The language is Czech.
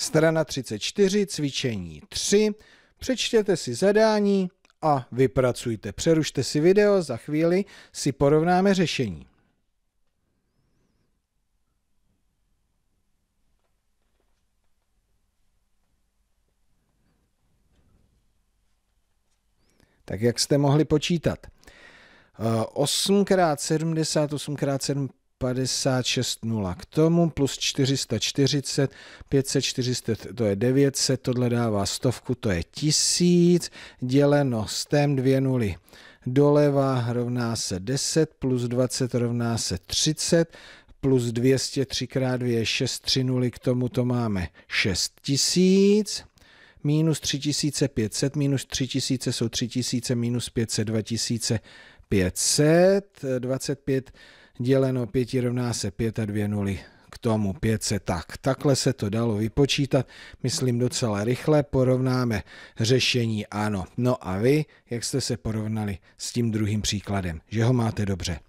Strana 34, cvičení 3. Přečtěte si zadání a vypracujte. Přerušte si video, za chvíli si porovnáme řešení. Tak jak jste mohli počítat? 8x7, eh, 78x7, 56,0 k tomu, plus 440, 500, 400, to je 900, tohle dává stovku, to je 1000, děleno s tém dvě nuly doleva rovná se 10, plus 20 rovná se 30, plus 200, 3 x 2 je 6, 3 nuly, k tomu to máme 6000, minus 3500, minus 3000 jsou 3000, minus 500, 2500, 25 děleno 5 rovná se 5 a 2 nuly k tomu 5 se tak. Takhle se to dalo vypočítat, myslím docela rychle, porovnáme řešení ano. No a vy, jak jste se porovnali s tím druhým příkladem, že ho máte dobře?